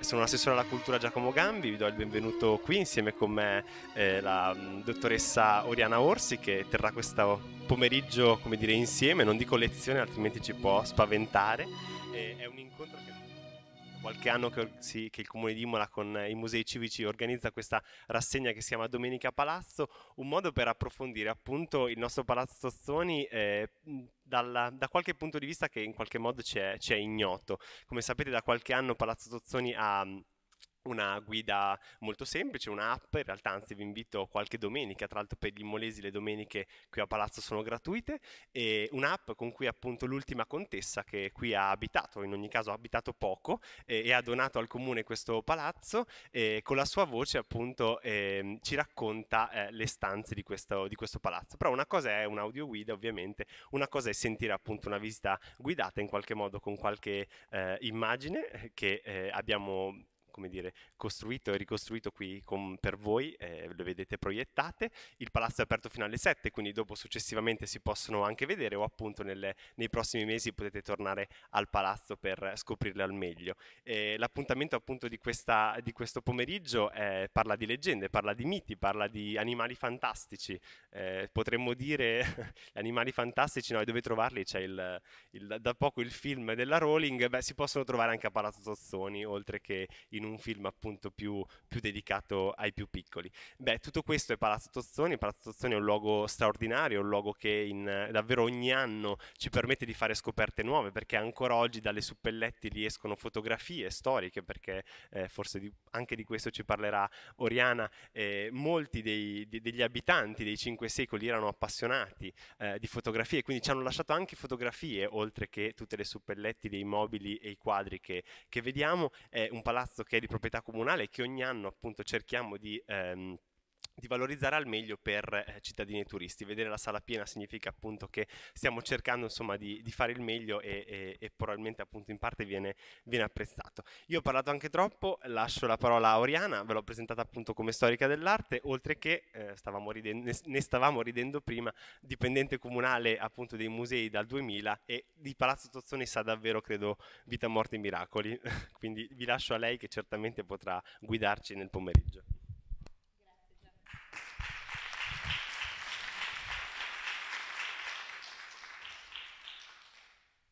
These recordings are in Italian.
Sono l'assessore alla cultura Giacomo Gambi, vi do il benvenuto qui insieme con me eh, la dottoressa Oriana Orsi che terrà questo pomeriggio, come dire, insieme, non dico lezione altrimenti ci può spaventare. Eh, è un incontro che qualche anno che, sì, che, il Comune di Imola con i musei civici organizza questa rassegna che si chiama Domenica Palazzo, un modo per approfondire appunto il nostro Palazzo Tozzoni eh, da qualche punto di vista che in qualche modo ci è ignoto. Come sapete da qualche anno Palazzo Tozzoni ha una guida molto semplice, un'app, in realtà anzi vi invito qualche domenica, tra l'altro per gli immolesi le domeniche qui a Palazzo sono gratuite, e un'app con cui appunto l'ultima contessa che qui ha abitato, in ogni caso ha abitato poco, e, e ha donato al comune questo palazzo, e con la sua voce appunto eh, ci racconta eh, le stanze di questo, di questo palazzo. Però una cosa è un'audioguida ovviamente, una cosa è sentire appunto una visita guidata in qualche modo con qualche eh, immagine eh, che eh, abbiamo come dire, costruito e ricostruito qui con, per voi, eh, le vedete proiettate. Il palazzo è aperto fino alle 7, quindi dopo successivamente si possono anche vedere o appunto nelle, nei prossimi mesi potete tornare al palazzo per scoprirle al meglio. E l'appuntamento appunto di, questa, di questo pomeriggio eh, parla di leggende, parla di miti, parla di animali fantastici. Eh, potremmo dire gli animali fantastici, no, dove trovarli? C'è il, il, da poco il film della Rowling, beh, si possono trovare anche a Palazzo Tozzoni, oltre che in un un film appunto più, più, dedicato ai più piccoli. Beh, tutto questo è Palazzo Tozzoni, Palazzo Tozzoni è un luogo straordinario, un luogo che in, davvero ogni anno ci permette di fare scoperte nuove, perché ancora oggi dalle suppelletti li escono fotografie storiche, perché eh, forse di, anche di questo ci parlerà Oriana, eh, molti dei, de, degli abitanti dei cinque secoli erano appassionati eh, di fotografie, quindi ci hanno lasciato anche fotografie, oltre che tutte le suppelletti dei mobili e i quadri che, che vediamo, è un palazzo che è di proprietà comunale e che ogni anno appunto cerchiamo di... Ehm, di valorizzare al meglio per eh, cittadini e turisti. Vedere la sala piena significa appunto che stiamo cercando insomma di, di fare il meglio e, e, e, probabilmente appunto in parte viene, viene, apprezzato. Io ho parlato anche troppo, lascio la parola a Oriana, ve l'ho presentata appunto come storica dell'arte, oltre che eh, stavamo ridendo, ne stavamo ridendo prima, dipendente comunale appunto dei musei dal 2000 e di Palazzo Tozzoni sa davvero credo vita, morte e miracoli, quindi vi lascio a lei che certamente potrà guidarci nel pomeriggio.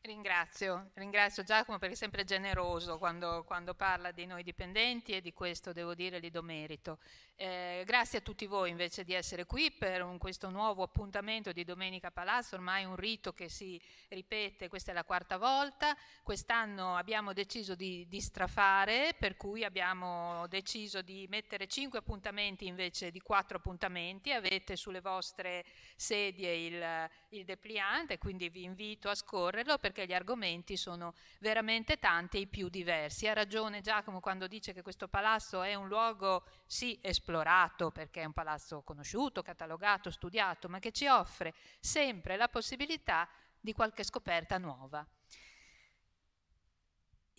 Ringrazio, ringrazio Giacomo perché è sempre generoso quando, quando, parla di noi dipendenti e di questo devo dire gli do merito. Eh, grazie a tutti voi invece di essere qui per un, questo nuovo appuntamento di Domenica Palazzo, ormai un rito che si ripete, questa è la quarta volta, quest'anno abbiamo deciso di, di strafare per cui abbiamo deciso di mettere cinque appuntamenti invece di quattro appuntamenti, avete sulle vostre sedie il il depliante, quindi vi invito a scorrerlo perché gli argomenti sono veramente tanti e i più diversi. Ha ragione Giacomo quando dice che questo palazzo è un luogo sì esplorato perché è un palazzo conosciuto, catalogato, studiato, ma che ci offre sempre la possibilità di qualche scoperta nuova.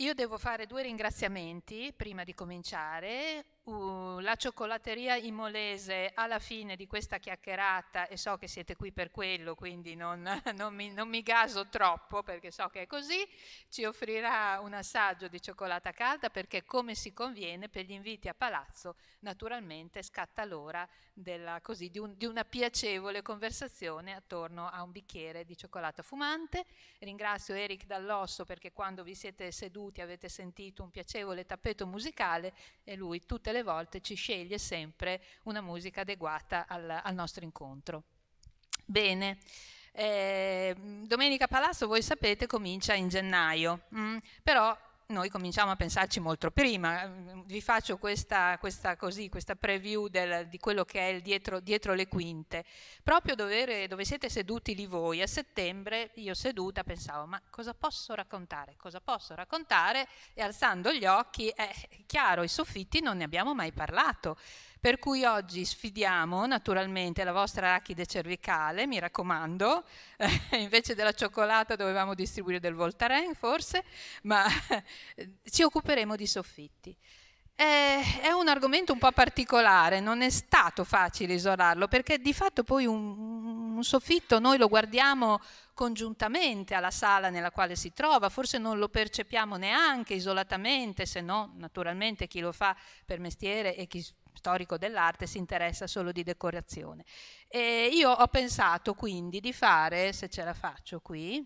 Io devo fare due ringraziamenti prima di cominciare uh, la cioccolateria imolese alla fine di questa chiacchierata, e so che siete qui per quello, quindi non, non, mi, non mi gaso troppo perché so che è così, ci offrirà un assaggio di cioccolata calda perché come si conviene per gli inviti a palazzo naturalmente scatta l'ora della, così, di, un, di, una piacevole conversazione attorno a un bicchiere di cioccolata fumante. Ringrazio Eric Dall'Osso perché quando vi siete seduti avete sentito un piacevole tappeto musicale e lui tutte le le volte ci sceglie sempre una musica adeguata al, al nostro incontro. Bene. Eh, Domenica Palazzo, voi sapete, comincia in gennaio, mh, mm? però noi cominciamo a pensarci molto prima. Ehm, vi faccio questa, questa, così, questa preview del, di quello che è il dietro, dietro le quinte. Proprio dove, dove, siete seduti lì voi, a settembre io seduta pensavo ma cosa posso raccontare, cosa posso raccontare e alzando gli occhi è eh, chiaro, i soffitti non ne abbiamo mai parlato. Per cui oggi sfidiamo naturalmente la vostra arachide cervicale, mi raccomando, invece della cioccolata dovevamo distribuire del Voltaren forse, ma ci occuperemo di soffitti. È un argomento un po' particolare, non è stato facile isolarlo perché di fatto poi un, un, soffitto noi lo guardiamo congiuntamente alla sala nella quale si trova, forse non lo percepiamo neanche isolatamente, se no naturalmente chi lo fa per mestiere e chi storico dell'arte, si interessa solo di decorazione. E io ho pensato quindi di fare, se ce la faccio qui,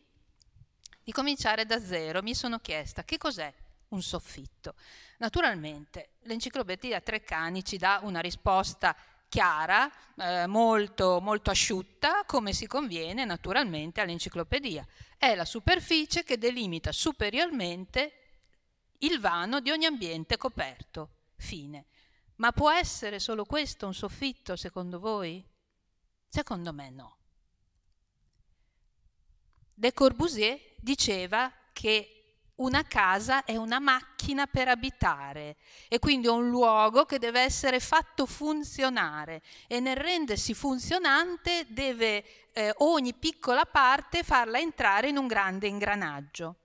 di cominciare da zero. Mi sono chiesta che cos'è un soffitto. Naturalmente l'enciclopedia Treccani ci dà una risposta chiara, eh, molto, molto asciutta, come si conviene naturalmente all'enciclopedia. È la superficie che delimita superiormente il vano di ogni ambiente coperto. Fine. Ma può essere solo questo un soffitto secondo voi? Secondo me no. De Corbusier diceva che una casa è una macchina per abitare e quindi è un luogo che deve essere fatto funzionare e nel rendersi funzionante deve eh, ogni piccola parte farla entrare in un grande ingranaggio.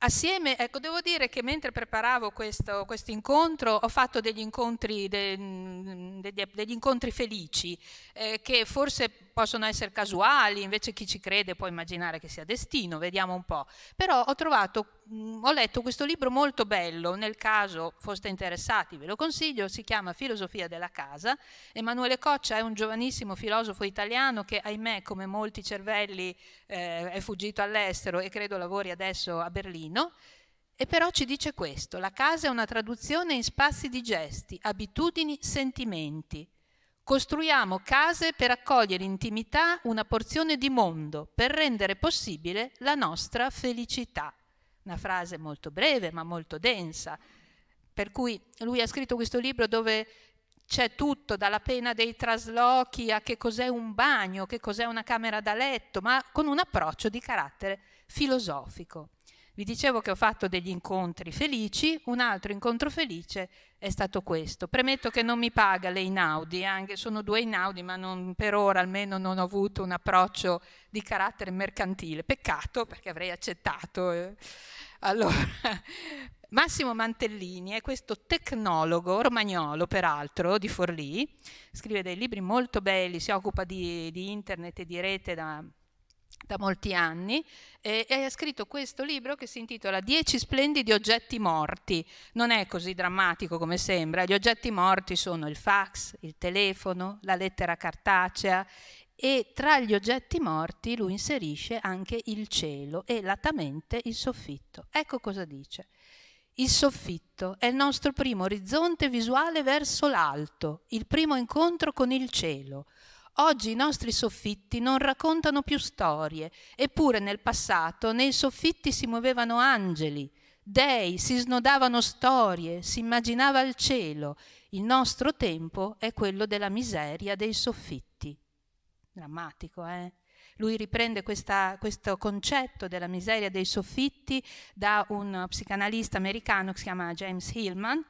Assieme, ecco, devo dire che mentre preparavo questo, incontro ho fatto degli incontri, de, mm, degli, degli incontri felici, eh, che forse possono essere casuali, invece chi ci crede può immaginare che sia destino, vediamo un po'. Però ho trovato Mm, ho letto questo libro molto bello, nel caso foste interessati ve lo consiglio, si chiama Filosofia della casa. Emanuele Coccia è un giovanissimo filosofo italiano che ahimè come molti cervelli eh, è fuggito all'estero e credo lavori adesso a Berlino. E però ci dice questo, la casa è una traduzione in spazi di gesti, abitudini, sentimenti. Costruiamo case per accogliere intimità una porzione di mondo, per rendere possibile la nostra felicità una frase molto breve ma molto densa. Per cui lui ha scritto questo libro dove c'è tutto, dalla pena dei traslochi a che cos'è un bagno, che cos'è una camera da letto, ma con un approccio di carattere filosofico. Vi dicevo che ho fatto degli incontri felici, un altro incontro felice è stato questo. Premetto che non mi paga le Inaudi, eh, anche, sono due Inaudi, ma non, per ora almeno non ho avuto un approccio di carattere mercantile. Peccato perché avrei accettato. Eh. Allora, Massimo Mantellini è questo tecnologo romagnolo, peraltro, di Forlì, scrive dei libri molto belli, si occupa di, di internet e di rete da da molti anni e, e, ha scritto questo libro che si intitola Dieci splendidi oggetti morti. Non è così drammatico come sembra, gli oggetti morti sono il fax, il telefono, la lettera cartacea e tra gli oggetti morti lui inserisce anche il cielo e latamente il soffitto. Ecco cosa dice. Il soffitto è il nostro primo orizzonte visuale verso l'alto, il primo incontro con il cielo Oggi i nostri soffitti non raccontano più storie, eppure nel passato nei soffitti si muovevano angeli, dei, si snodavano storie, si immaginava il cielo. Il nostro tempo è quello della miseria dei soffitti. Drammatico, eh? Lui riprende questa, questo concetto della miseria dei soffitti da un psicanalista americano che si chiama James Hillman,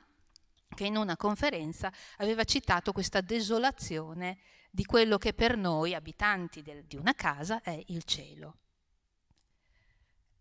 che in una conferenza aveva citato questa desolazione di quello che per noi abitanti del, di una casa è il cielo.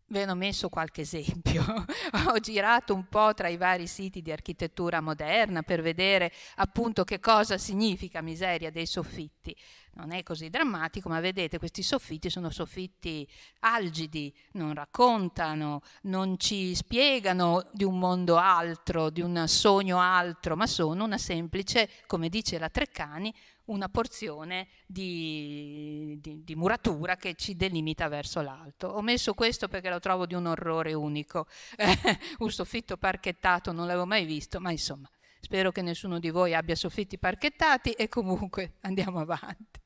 Ve ne ho messo qualche esempio, ho girato un po' tra i vari siti di architettura moderna per vedere appunto che cosa significa miseria dei soffitti. Non è così drammatico, ma vedete questi soffitti sono soffitti algidi, non raccontano, non ci spiegano di un mondo altro, di un sogno altro, ma sono una semplice, come dice la Treccani, una porzione di, di, di muratura che ci delimita verso l'alto. Ho messo questo perché lo trovo di un orrore unico, un soffitto parchettato non l'avevo mai visto, ma insomma spero che nessuno di voi abbia soffitti parchettati e comunque andiamo avanti.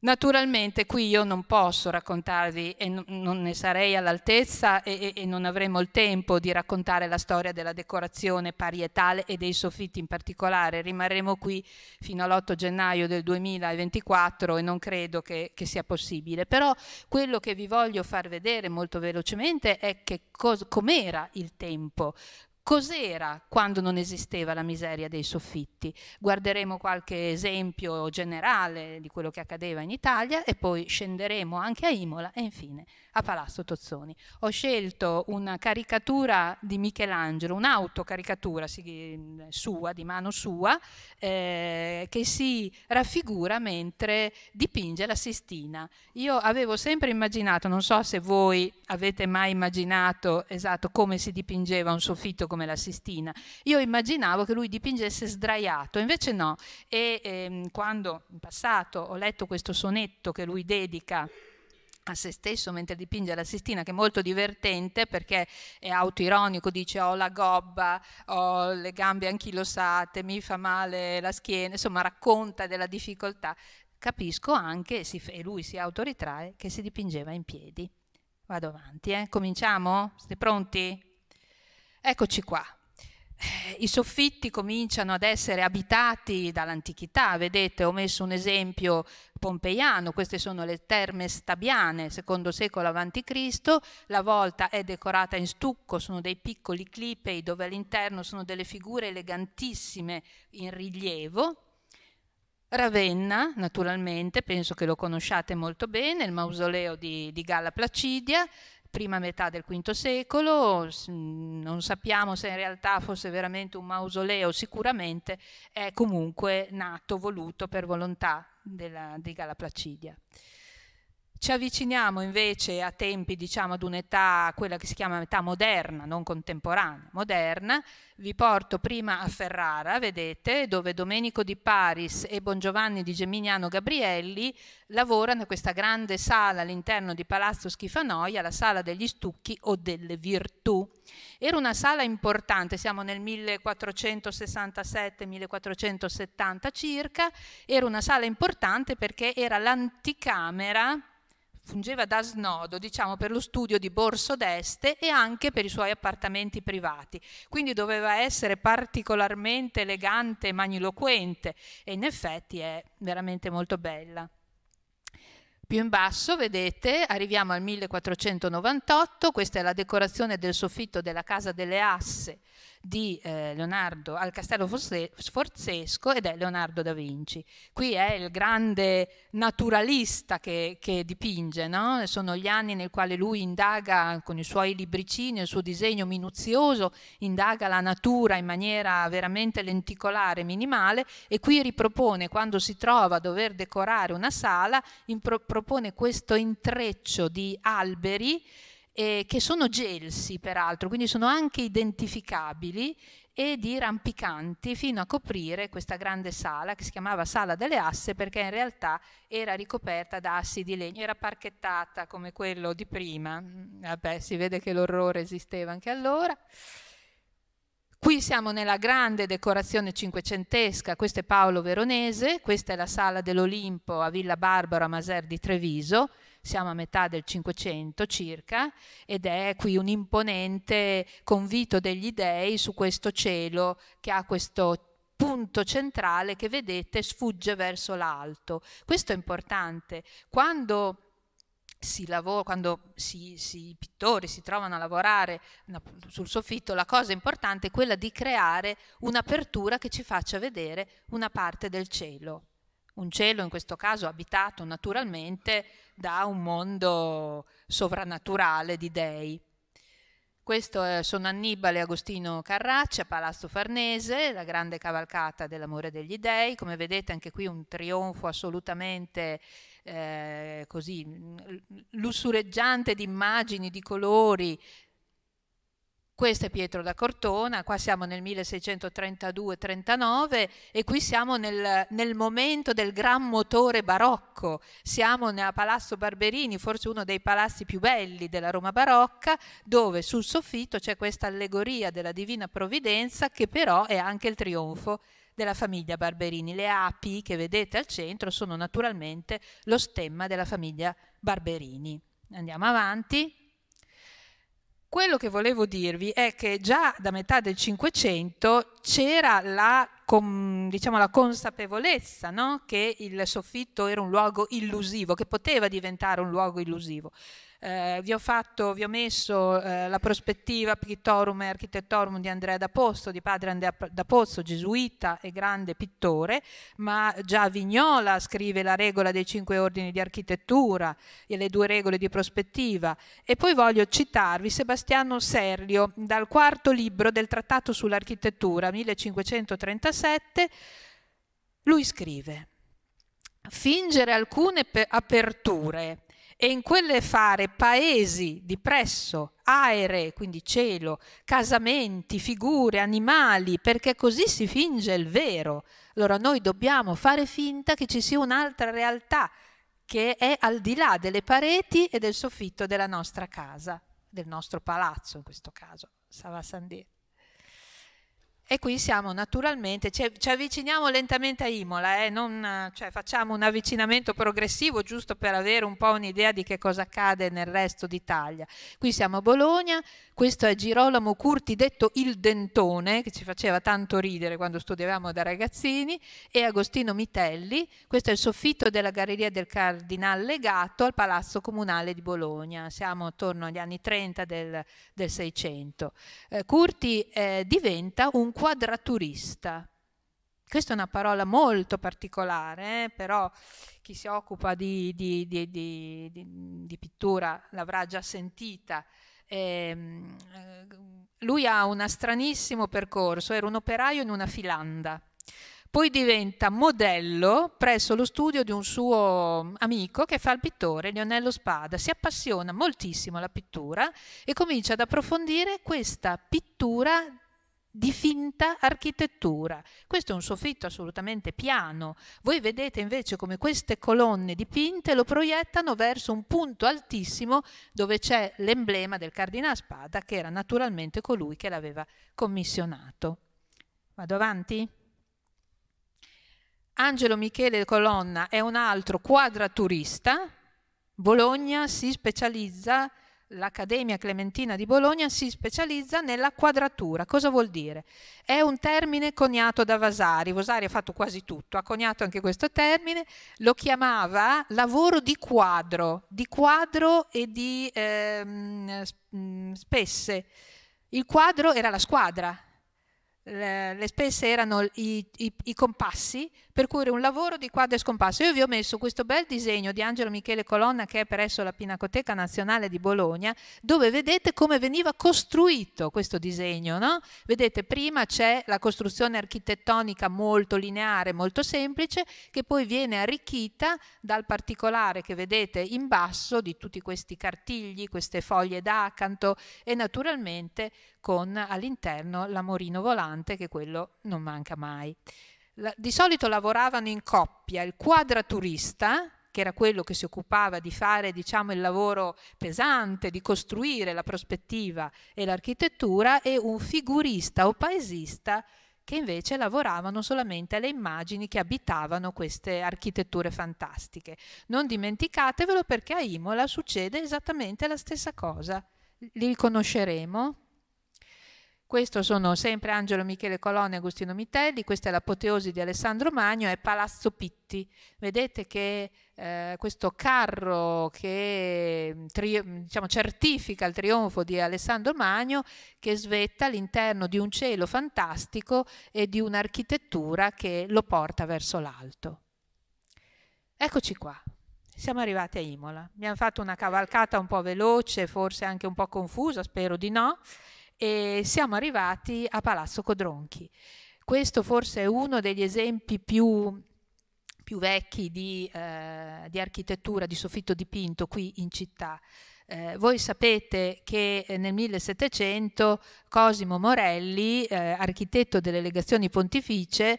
Naturalmente qui io non posso raccontarvi e non ne sarei all'altezza e, e, e, non avremo il tempo di raccontare la storia della decorazione parietale e dei soffitti in particolare. Rimarremo qui fino all'8 gennaio del 2024 e non credo che, che sia possibile. Però quello che vi voglio far vedere molto velocemente è che com'era il tempo cos'era quando non esisteva la miseria dei soffitti. Guarderemo qualche esempio generale di quello che accadeva in Italia e poi scenderemo anche a Imola e infine a Palazzo Tozzoni. Ho scelto una caricatura di Michelangelo, un'autocaricatura sua, di mano sua, eh, che si raffigura mentre dipinge la Sistina. Io avevo sempre immaginato, non so se voi avete mai immaginato esatto come si dipingeva un soffitto come la Sistina, io immaginavo che lui dipingesse sdraiato, invece no. E ehm, quando in passato ho letto questo sonetto che lui dedica a se stesso mentre dipinge la Sistina, che è molto divertente perché è autoironico, dice ho la gobba, ho le gambe anchilosate, mi fa male la schiena, insomma racconta della difficoltà. Capisco anche, e lui si autoritrae, che si dipingeva in piedi. Vado avanti, eh? cominciamo? Siete pronti? Eccoci qua. Eh, I soffitti cominciano ad essere abitati dall'antichità, vedete, ho messo un esempio pompeiano, queste sono le terme stabiane, secondo secolo a.C., la volta è decorata in stucco, sono dei piccoli clipei dove all'interno sono delle figure elegantissime in rilievo. Ravenna, naturalmente, penso che lo conosciate molto bene, il mausoleo di, di Galla Placidia, prima metà del V secolo, non sappiamo se in realtà fosse veramente un mausoleo, sicuramente è comunque nato, voluto per volontà della, di Galla Placidia. Ci avviciniamo invece a tempi, diciamo, ad un'età, quella che si chiama età moderna, non contemporanea, moderna. Vi porto prima a Ferrara, vedete, dove Domenico di Paris e Bongiovanni di Geminiano Gabrielli lavorano in questa grande sala all'interno di Palazzo Schifanoia, la sala degli stucchi o delle virtù. Era una sala importante, siamo nel 1467-1470 circa, era una sala importante perché era l'anticamera fungeva da snodo diciamo, per lo studio di Borso d'Este e anche per i suoi appartamenti privati. Quindi doveva essere particolarmente elegante e magniloquente e in effetti è veramente molto bella. Più in basso, vedete, arriviamo al 1498, questa è la decorazione del soffitto della Casa delle Asse di eh, Leonardo al Castello Sforzesco ed è Leonardo da Vinci. Qui è il grande naturalista che, che dipinge, no? sono gli anni nel quale lui indaga con i suoi libricini, il suo disegno minuzioso, indaga la natura in maniera veramente lenticolare, minimale e qui ripropone quando si trova a dover decorare una sala, pro propone questo intreccio di alberi eh, che sono gelsi peraltro, quindi sono anche identificabili e di rampicanti fino a coprire questa grande sala che si chiamava Sala delle Asse perché in realtà era ricoperta da assi di legno, era parchettata come quello di prima, mm, vabbè si vede che l'orrore esisteva anche allora. Qui siamo nella grande decorazione cinquecentesca, questo è Paolo Veronese, questa è la sala dell'Olimpo a Villa Barbara Maser di Treviso, siamo a metà del Cinquecento circa, ed è qui un imponente convito degli dei su questo cielo che ha questo punto centrale che vedete sfugge verso l'alto. Questo è importante. Quando si lavora, quando si, si, i pittori si trovano a lavorare sul soffitto, la cosa importante è quella di creare un'apertura che ci faccia vedere una parte del cielo un cielo in questo caso abitato naturalmente da un mondo sovrannaturale di dei. Questo sono Annibale e Agostino Carracci a Palazzo Farnese, la grande cavalcata dell'amore degli dei. Come vedete anche qui un trionfo assolutamente eh, così lussureggiante di immagini, di colori, questo è Pietro da Cortona, qua siamo nel 1632-39 e qui siamo nel, nel, momento del gran motore barocco, siamo a Palazzo Barberini, forse uno dei palazzi più belli della Roma barocca, dove sul soffitto c'è questa allegoria della Divina Provvidenza che però è anche il trionfo della famiglia Barberini. Le api che vedete al centro sono naturalmente lo stemma della famiglia Barberini. Andiamo avanti. Quello che volevo dirvi è che già da metà del Cinquecento c'era la, com, diciamo, la consapevolezza no? che il soffitto era un luogo illusivo, che poteva diventare un luogo illusivo. Eh, vi, ho fatto, vi ho messo eh, la prospettiva Pictorum e Architettorum di Andrea da Pozzo, di padre Andrea da Pozzo, gesuita e grande pittore, ma già Vignola scrive la regola dei cinque ordini di architettura e le due regole di prospettiva. E poi voglio citarvi Sebastiano Serlio dal quarto libro del Trattato sull'architettura 1537. Lui scrive, fingere alcune aperture e in quelle fare paesi di presso, aere, quindi cielo, casamenti, figure, animali, perché così si finge il vero. Allora noi dobbiamo fare finta che ci sia un'altra realtà che è al di là delle pareti e del soffitto della nostra casa, del nostro palazzo in questo caso, Sava Sandier. E qui siamo naturalmente, ci, ci avviciniamo lentamente a Imola, eh, non, cioè, facciamo un avvicinamento progressivo giusto per avere un po' un'idea di che cosa accade nel resto d'Italia. Qui siamo a Bologna, questo è Girolamo Curti, detto il Dentone, che ci faceva tanto ridere quando studiavamo da ragazzini, e Agostino Mitelli, questo è il soffitto della galleria del Cardinal Legato al Palazzo Comunale di Bologna, siamo attorno agli anni 30 del, del 600. Eh, Curti eh, diventa un quadraturista. Questa è una parola molto particolare, eh? però chi si occupa di, di, di, di pittura l'avrà già sentita. Ehm, eh, lui ha un stranissimo percorso, era un operaio in una filanda, poi diventa modello presso lo studio di un suo amico che fa il pittore, Lionello Spada, si appassiona moltissimo alla pittura e comincia ad approfondire questa pittura di finta architettura. Questo è un soffitto assolutamente piano. Voi vedete invece come queste colonne dipinte lo proiettano verso un punto altissimo dove c'è l'emblema del cardinale Spada, che era naturalmente colui che l'aveva commissionato. Vado avanti? Angelo Michele Colonna è un altro quadraturista. Bologna si specializza l'Accademia Clementina di Bologna si specializza nella quadratura. Cosa vuol dire? È un termine coniato da Vasari. Vasari ha fatto quasi tutto, ha coniato anche questo termine, lo chiamava lavoro di quadro, di quadro e di ehm, mm, spesse. Il quadro era la squadra, le spesse erano i, i, i compassi, per cui un lavoro di quadro è scomparso. Io vi ho messo questo bel disegno di Angelo Michele Colonna che è presso la Pinacoteca Nazionale di Bologna, dove vedete come veniva costruito questo disegno. No? Vedete, prima c'è la costruzione architettonica molto lineare, molto semplice, che poi viene arricchita dal particolare che vedete in basso di tutti questi cartigli, queste foglie d'acanto e naturalmente con all'interno l'amorino volante che quello non manca mai la, di solito lavoravano in coppia il quadraturista, che era quello che si occupava di fare diciamo, il lavoro pesante, di costruire la prospettiva e l'architettura, e un figurista o paesista che invece lavoravano solamente alle immagini che abitavano queste architetture fantastiche. Non dimenticatevelo perché a Imola succede esattamente la stessa cosa. Li conosceremo questo sono sempre Angelo Michele Colonna e Agostino Mitelli, questa è l'apoteosi di Alessandro Magno, è Palazzo Pitti. Vedete che eh, questo carro che mm, tri- mm, diciamo, certifica il trionfo di Alessandro Magno che svetta all'interno di un cielo fantastico e di un'architettura che lo porta verso l'alto. Eccoci qua, siamo arrivati a Imola. Abbiamo fatto una cavalcata un po' veloce, forse anche un po' confusa, spero di no e siamo arrivati a Palazzo Codronchi. Questo forse è uno degli esempi più, più vecchi di, eh, di, architettura di soffitto dipinto qui in città. Eh, voi sapete che eh, nel 1700 Cosimo Morelli, eh, architetto delle legazioni pontificie,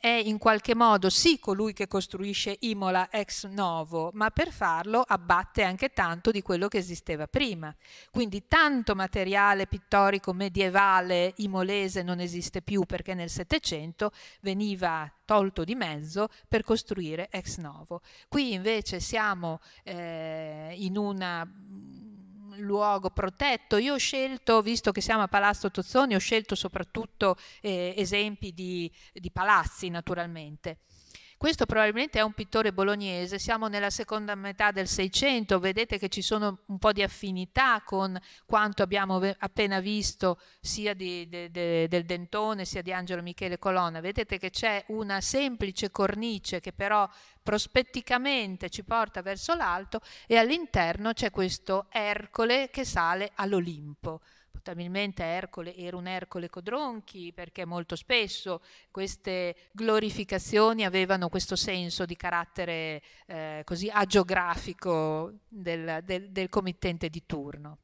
è in qualche modo sì colui che costruisce Imola ex novo, ma per farlo abbatte anche tanto di quello che esisteva prima. Quindi tanto materiale pittorico medievale imolese non esiste più perché nel Settecento veniva tolto di mezzo per costruire ex novo. Qui invece siamo eh, in una luogo protetto. Io ho scelto, visto che siamo a Palazzo Tozzoni, ho scelto soprattutto eh, esempi di, di palazzi naturalmente. Questo probabilmente è un pittore bolognese, siamo nella seconda metà del Seicento, vedete che ci sono un po' di affinità con quanto abbiamo appena visto sia di, de, de, del Dentone sia di Angelo Michele Colonna, vedete che c'è una semplice cornice che però prospetticamente ci porta verso l'alto e all'interno c'è questo Ercole che sale all'Olimpo. Probabilmente Ercole era un Ercole Codronchi perché molto spesso queste glorificazioni avevano questo senso di carattere eh, così agiografico del, del, del committente di turno.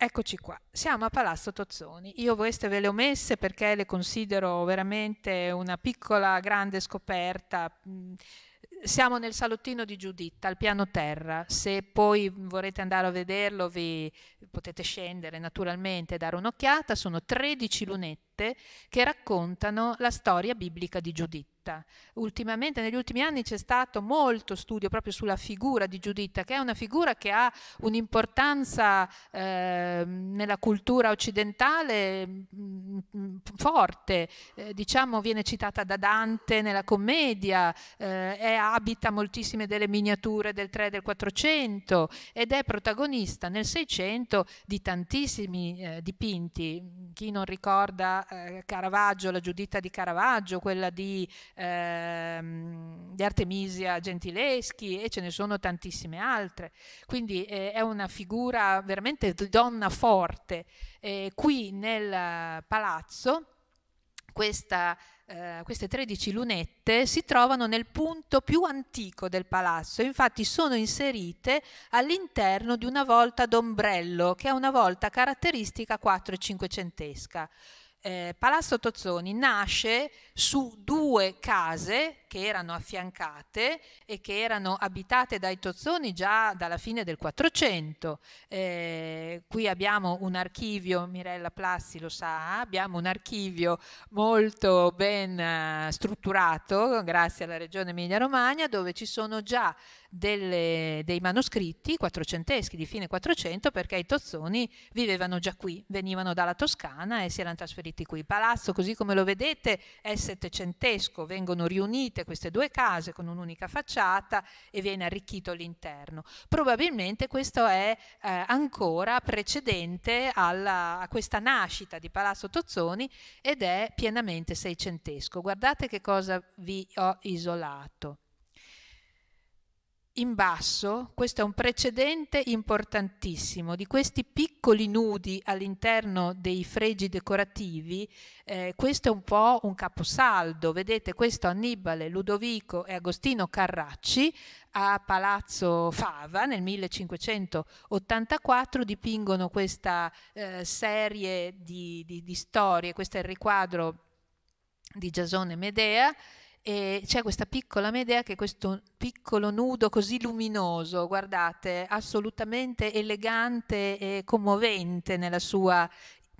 Eccoci qua, siamo a Palazzo Tozzoni. Io queste ve le ho messe perché le considero veramente una piccola grande scoperta siamo nel salottino di Giuditta, al piano terra. Se poi vorrete andare a vederlo, vi potete scendere naturalmente e dare un'occhiata. Sono 13 lunette che raccontano la storia biblica di Giuditta. Giuditta. Ultimamente, negli ultimi anni, c'è stato molto studio proprio sulla figura di Giuditta, che è una figura che ha un'importanza eh, nella cultura occidentale mh, mm, mm, mm, forte, eh, diciamo viene citata da Dante nella commedia, eh, è, abita moltissime delle miniature del 3 e del 400 ed è protagonista nel 600 di tantissimi eh, dipinti. Chi non ricorda eh, Caravaggio, la Giuditta di Caravaggio, quella di ehm, di Artemisia Gentileschi e ce ne sono tantissime altre. Quindi eh, è una figura veramente donna forte. Eh, qui nel palazzo questa Uh, queste 13 lunette si trovano nel punto più antico del palazzo, infatti sono inserite all'interno di una volta d'ombrello, che è una volta caratteristica 4 e 500 eh, Palazzo Tozzoni nasce su due case che erano affiancate e che erano abitate dai Tozzoni già dalla fine del 400. Eh, qui abbiamo un archivio, Mirella Plassi lo sa, abbiamo un archivio molto ben eh, strutturato grazie alla Regione Emilia-Romagna dove ci sono già delle, dei manoscritti quattrocenteschi di fine 400 perché i Tozzoni vivevano già qui, venivano dalla Toscana e si erano trasferiti elementi qui. Il palazzo, così come lo vedete, è settecentesco, vengono riunite queste due case con un'unica facciata e viene arricchito l'interno. Probabilmente questo è eh, ancora precedente alla, a questa nascita di Palazzo Tozzoni ed è pienamente seicentesco. Guardate che cosa vi ho isolato in basso, questo è un precedente importantissimo, di questi piccoli nudi all'interno dei fregi decorativi, eh, questo è un po' un caposaldo, vedete questo Annibale, Ludovico e Agostino Carracci a Palazzo Fava nel 1584 dipingono questa eh, serie di, di, di storie, questo è il riquadro di Giasone Medea, e c'è questa piccola Medea che è questo piccolo nudo così luminoso, guardate, assolutamente elegante e commovente nella sua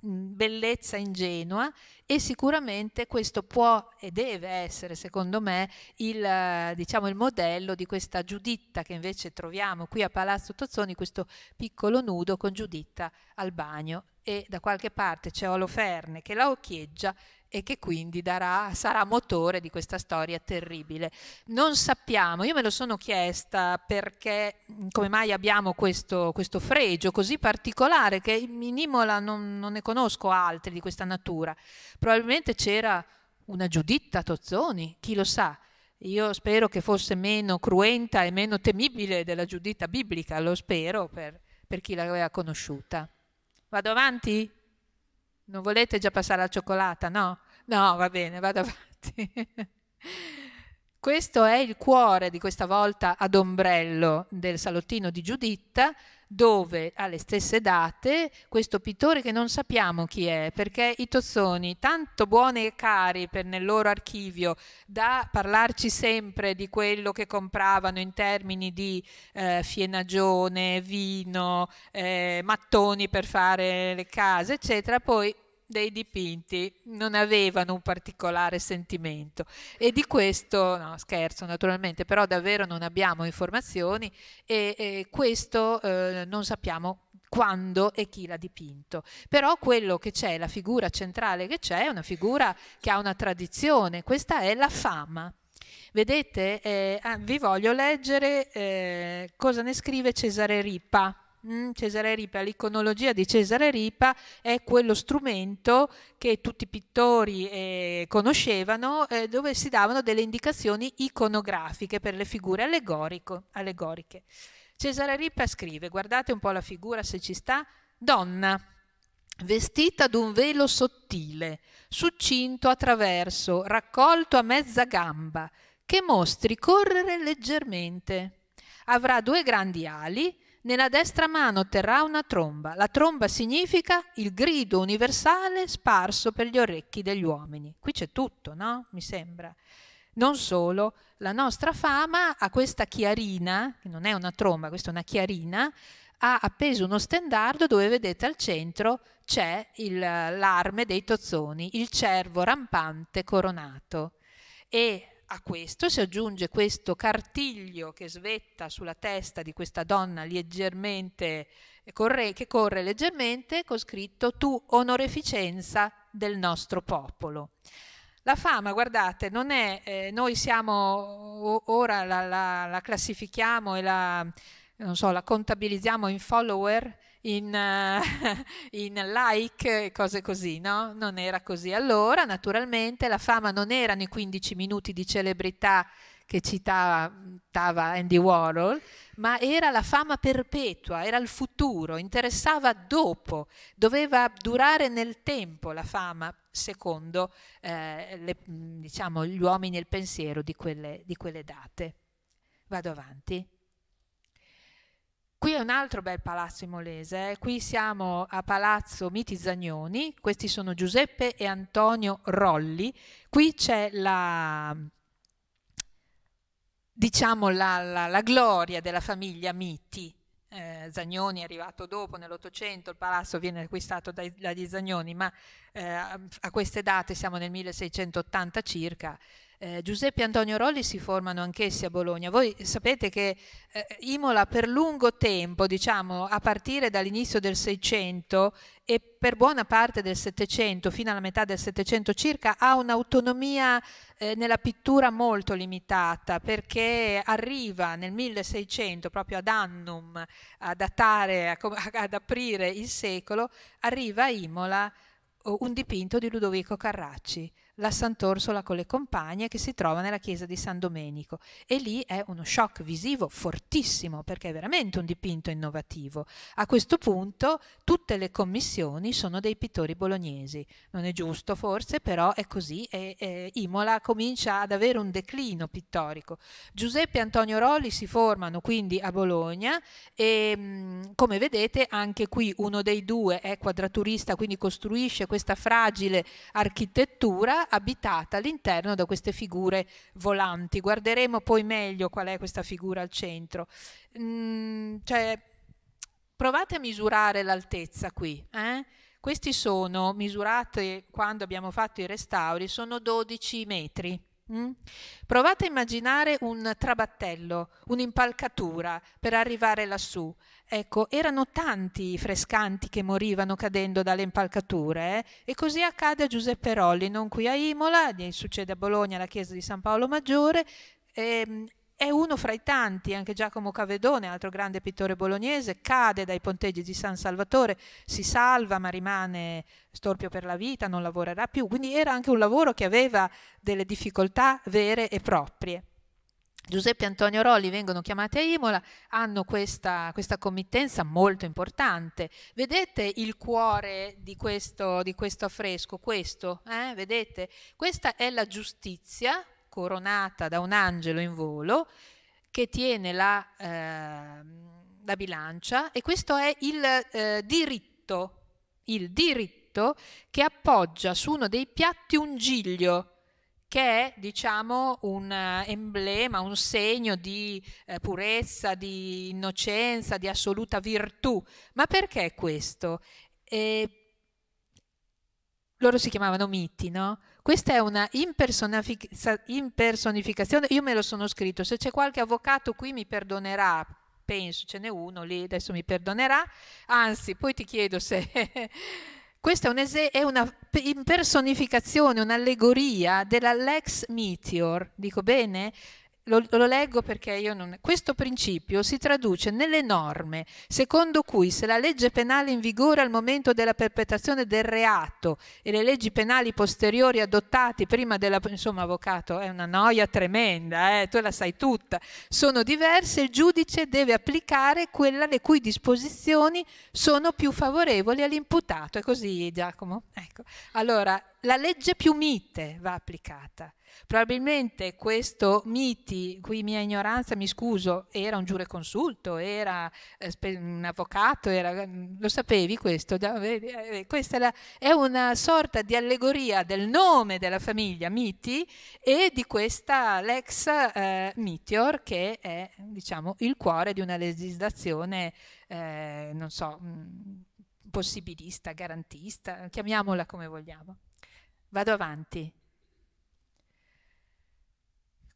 bellezza ingenua e sicuramente questo può e deve essere secondo me il, diciamo, il modello di questa Giuditta che invece troviamo qui a Palazzo Tozzoni, questo piccolo nudo con Giuditta al bagno e da qualche parte c'è Oloferne che la occhieggia e che quindi darà, sarà motore di questa storia terribile. Non sappiamo, io me lo sono chiesta perché mm, come mai abbiamo questo, questo fregio così particolare che in Imola non, non ne conosco altri di questa natura. Probabilmente c'era una Giuditta Tozzoni, chi lo sa. Io spero che fosse meno cruenta e meno temibile della Giuditta biblica, lo spero per, per chi l'aveva conosciuta. Vado avanti? Non volete già passare alla cioccolata, no? No, va bene, vado avanti. Questo è il cuore di questa volta ad ombrello del salottino di Giuditta, dove alle stesse date questo pittore che non sappiamo chi è, perché i Tozzoni, tanto buoni e cari per nel loro archivio da parlarci sempre di quello che compravano in termini di eh, fienagione, vino, eh, mattoni per fare le case, eccetera, poi dei dipinti non avevano un particolare sentimento e di questo, no scherzo naturalmente, però davvero non abbiamo informazioni e, e questo eh, non sappiamo quando e chi l'ha dipinto. Però quello che c'è, la figura centrale che c'è, è una figura che ha una tradizione, questa è la fama. Vedete, eh, ah, vi voglio leggere eh, cosa ne scrive Cesare Ripa Mm, Cesare Ripa, l'iconologia di Cesare Ripa è quello strumento che tutti i pittori eh, conoscevano eh, dove si davano delle indicazioni iconografiche per le figure allegoriche. Cesare Ripa scrive, guardate un po' la figura se ci sta, donna, vestita d'un velo sottile, succinto attraverso, raccolto a mezza gamba, che mostri correre leggermente. Avrà due grandi ali, nella destra mano terrà una tromba. La tromba significa il grido universale sparso per gli orecchi degli uomini. Qui c'è tutto, no? Mi sembra. Non solo, la nostra fama a questa chiarina, che non è una tromba, questa è una chiarina, ha appeso uno stendardo dove vedete al centro c'è l'arme dei tozzoni, il cervo rampante coronato. E a questo si aggiunge questo cartiglio che svetta sulla testa di questa donna leggermente eh, corre, che corre leggermente con scritto tu onoreficenza del nostro popolo. La fama, guardate, non è, eh, noi siamo, ora la, la, la classifichiamo e la, so, la contabilizziamo in follower, in, uh, in like e cose così, no? Non era così. Allora, naturalmente, la fama non erano i 15 minuti di celebrità che citava Andy Warhol, ma era la fama perpetua, era il futuro, interessava dopo, doveva durare nel tempo la fama, secondo eh, le, diciamo, gli uomini e il pensiero di quelle, di quelle date. Vado avanti. Qui è un altro bel palazzo imolese, eh. qui siamo a Palazzo Miti Zagnoni, questi sono Giuseppe e Antonio Rolli, qui c'è la, diciamo, la, la, la gloria della famiglia Miti, eh, Zagnoni è arrivato dopo nell'Ottocento, il palazzo viene acquistato dai, dagli Zagnoni, ma eh, a queste date siamo nel 1680 circa, eh, Giuseppe Antonio Rolli si formano anch'essi a Bologna. Voi sapete che eh, Imola per lungo tempo, diciamo a partire dall'inizio del Seicento e per buona parte del Settecento, fino alla metà del Settecento circa, ha un'autonomia eh, nella pittura molto limitata perché arriva nel 1600, proprio ad annum, a datare, a, ad aprire il secolo, arriva a Imola un dipinto di Ludovico Carracci la Sant'Orsola con le compagne che si trova nella chiesa di San Domenico e lì è uno shock visivo fortissimo perché è veramente un dipinto innovativo. A questo punto tutte le commissioni sono dei pittori bolognesi, non è giusto forse, però è così e, e Imola comincia ad avere un declino pittorico. Giuseppe e Antonio Rolli si formano quindi a Bologna e mm, come vedete anche qui uno dei due è quadraturista, quindi costruisce questa fragile architettura abitata all'interno da queste figure volanti. Guarderemo poi meglio qual è questa figura al centro. Mm, cioè, provate a misurare l'altezza qui. Eh? Questi sono, misurate quando abbiamo fatto i restauri, sono 12 metri. Mm? Provate a immaginare un trabattello, un'impalcatura per arrivare lassù. Ecco, erano tanti i frescanti che morivano cadendo dalle impalcature eh? e così accade a Giuseppe Rolli, non qui a Imola, succede a Bologna alla chiesa di San Paolo Maggiore, e, ehm, è uno fra i tanti, anche Giacomo Cavedone, altro grande pittore bolognese, cade dai ponteggi di San Salvatore, si salva ma rimane storpio per la vita, non lavorerà più, quindi era anche un lavoro che aveva delle difficoltà vere e proprie. Giuseppe e Antonio Rolli vengono chiamati a Imola, hanno questa, questa committenza molto importante. Vedete il cuore di questo, di questo affresco? Questo, eh? vedete? Questa è la giustizia coronata da un angelo in volo che tiene la, eh, la bilancia e questo è il eh, diritto, il diritto che appoggia su uno dei piatti un giglio che è diciamo un eh, emblema, un segno di eh, purezza, di innocenza, di assoluta virtù. Ma perché questo? Eh, loro si chiamavano miti, no? Questa è una impersonificazione, io me lo sono scritto, se c'è qualche avvocato qui mi perdonerà, penso ce n'è uno lì, adesso mi perdonerà, anzi poi ti chiedo se... Questa è, un è una impersonificazione, un'allegoria della Lex Meteor, dico bene? lo, lo, leggo perché io non... Questo principio si traduce nelle norme secondo cui se la legge penale in vigore al momento della perpetrazione del reato e le leggi penali posteriori adottate prima della... Insomma, avvocato, è una noia tremenda, eh? tu la sai tutta. Sono diverse, il giudice deve applicare quella le cui disposizioni sono più favorevoli all'imputato. È così, Giacomo? Ecco. Allora, la legge più mite va applicata Probabilmente questo Miti, qui mia ignoranza, mi scuso, era un giureconsulto, era eh, un avvocato, era, mm, lo sapevi questo? Eh, eh, questa è una sorta di allegoria del nome della famiglia Miti e di questa Lex eh, Meteor che è diciamo, il cuore di una legislazione, eh, non so, mm, possibilista, garantista, chiamiamola come vogliamo. Vado avanti.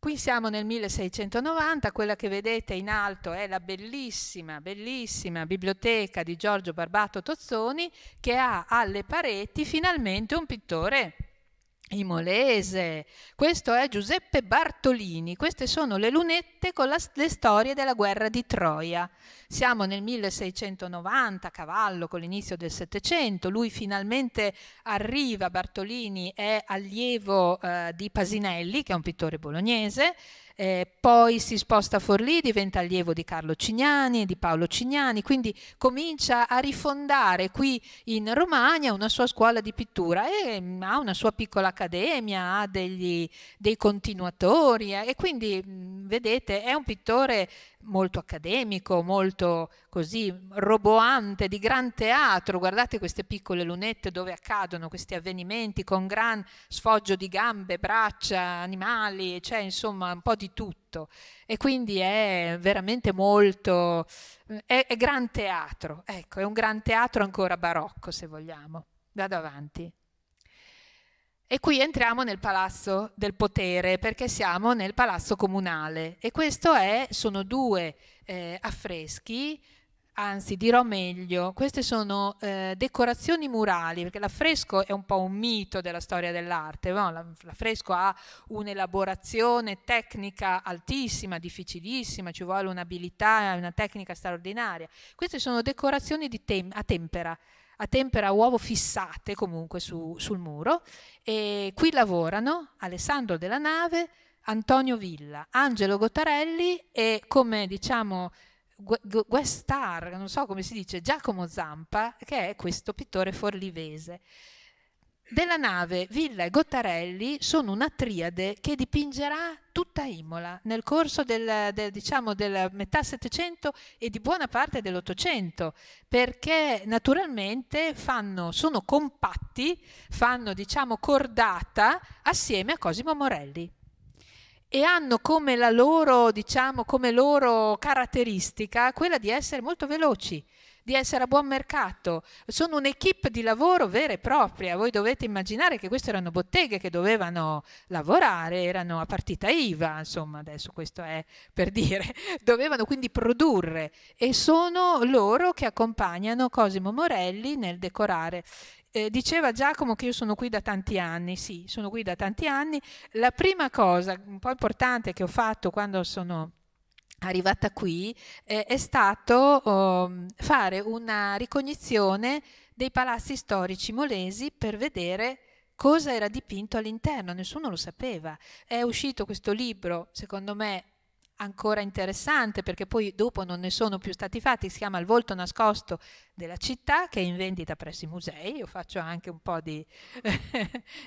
Qui siamo nel 1690, quella che vedete in alto è la bellissima, bellissima biblioteca di Giorgio Barbato Tozzoni che ha alle pareti finalmente un pittore Imolese. Questo è Giuseppe Bartolini. Queste sono le lunette con la, le storie della guerra di Troia. Siamo nel 1690, a cavallo con l'inizio del Settecento. Lui finalmente arriva. Bartolini è allievo eh, di Pasinelli, che è un pittore bolognese eh, poi si sposta a Forlì, diventa allievo di Carlo Cignani, e di Paolo Cignani, quindi comincia a rifondare qui in Romagna una sua scuola di pittura e mm, ha una sua piccola accademia, ha degli, dei continuatori eh, e quindi mm, vedete è un pittore molto accademico, molto così roboante, di gran teatro. Guardate queste piccole lunette dove accadono questi avvenimenti con gran sfoggio di gambe, braccia, animali, cioè insomma un po' di tutto. E quindi è veramente molto... è, è gran teatro, ecco, è un gran teatro ancora barocco se vogliamo. Vado avanti. E qui entriamo nel palazzo del potere perché siamo nel palazzo comunale e questo è, sono due eh, affreschi, anzi dirò meglio, queste sono eh, decorazioni murali perché l'affresco è un po' un mito della storia dell'arte, no? l'affresco ha un'elaborazione tecnica altissima, difficilissima, ci vuole un'abilità, una tecnica straordinaria. Queste sono decorazioni tem a tempera, a tempera uovo fissate comunque su, sul muro. E qui lavorano Alessandro Della Nave, Antonio Villa, Angelo Gottarelli e come diciamo guest star, non so come si dice, Giacomo Zampa, che è questo pittore forlivese della nave Villa e Gottarelli sono una triade che dipingerà tutta Imola nel corso del, del, diciamo, del metà Settecento e di buona parte dell'Ottocento, perché naturalmente fanno, sono compatti, fanno diciamo, cordata assieme a Cosimo Morelli e hanno come, loro, diciamo, come loro caratteristica quella di essere molto veloci di essere a buon mercato. Sono un'equipe di lavoro vera e propria. Voi dovete immaginare che queste erano botteghe che dovevano lavorare, erano a partita IVA, insomma, adesso questo è per dire, dovevano quindi produrre e sono loro che accompagnano Cosimo Morelli nel decorare eh, diceva Giacomo che io sono qui da tanti anni, sì, sono qui da tanti anni. La prima cosa un po' importante che ho fatto quando sono arrivata qui, eh, è stato um, fare una ricognizione dei palazzi storici molesi per vedere cosa era dipinto all'interno, nessuno lo sapeva. È uscito questo libro, secondo me ancora interessante perché poi dopo non ne sono più stati fatti, si chiama Il volto nascosto della città che è in vendita presso i musei, io faccio anche un po' di,